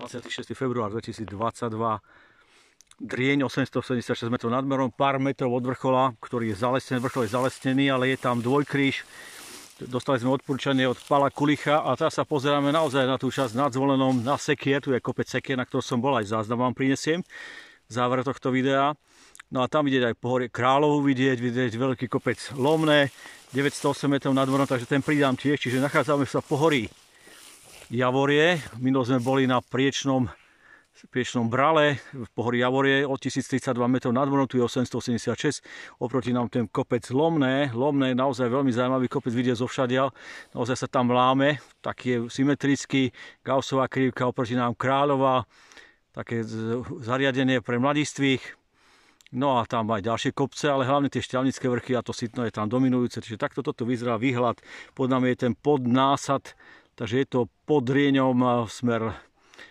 26. február 2022 drieň 876 metrov merom, pár metrov od vrchola, ktorý je zalesnený, vrchol je zalesnený, ale je tam dvojkríž. Dostali sme odporúčanie od Pala Kulicha a teraz sa pozeráme naozaj na tú časť nad zvolenom na sekier, tu je kopec sekier, na ktorom som bol, aj záznam vám prinesiem, záver tohto videa. No a tam vidieť aj pohorie Kráľovu vidieť, vidieť veľký kopec Lomné, 908 metrov morom, takže ten pridám tiež, čiže nachádzame sa pohorí Javorie. Minulo sme boli na priečnom, priečnom brale v pohori Javorie o 1032 m nad morom, tu je 886. Oproti nám ten kopec Lomné. Lomné je naozaj veľmi zaujímavý kopec, vidieť zo všadiaľ. Naozaj sa tam láme, taký je symetrický. Gaussová krivka, oproti nám Kráľová. Také zariadenie pre mladistvých. No a tam aj ďalšie kopce, ale hlavne tie šťavnické vrchy a to sitno je tam dominujúce. Čiže takto toto vyzerá výhľad. Pod nami je ten podnásad Takže je to pod Rieňom smer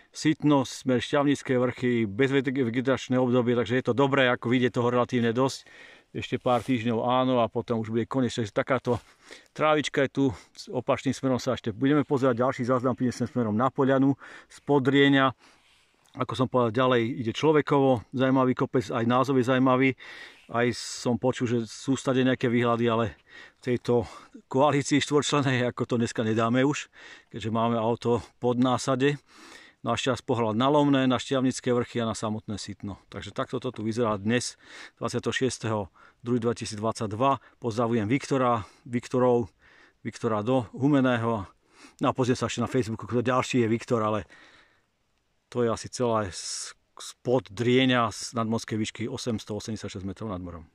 Sitno, smer Šťavnické vrchy, bez vegetačné obdobie, takže je to dobré, ako vidie toho relatívne dosť. Ešte pár týždňov áno a potom už bude koniec. Takže takáto trávička je tu, s opačným smerom sa ešte budeme pozerať. Ďalší záznam prinesem smerom na poľanu z Podrieňa ako som povedal, ďalej ide človekovo, zaujímavý kopec, aj názov je zaujímavý. Aj som počul, že sú stade nejaké výhľady, ale tejto koalícii štvorčlenej, ako to dneska nedáme už, keďže máme auto pod násade. Našťast pohľad na Lomné, na Šťavnické vrchy a na samotné Sitno. Takže takto to tu vyzerá dnes, 26.2.2022. Pozdravujem Viktora, Viktorov, Viktora do Humeného. No a pozriem sa ešte na Facebooku, kto ďalší je Viktor, ale to je asi celá spod drieňa z nadmorskej výšky 886 metrov nad morom.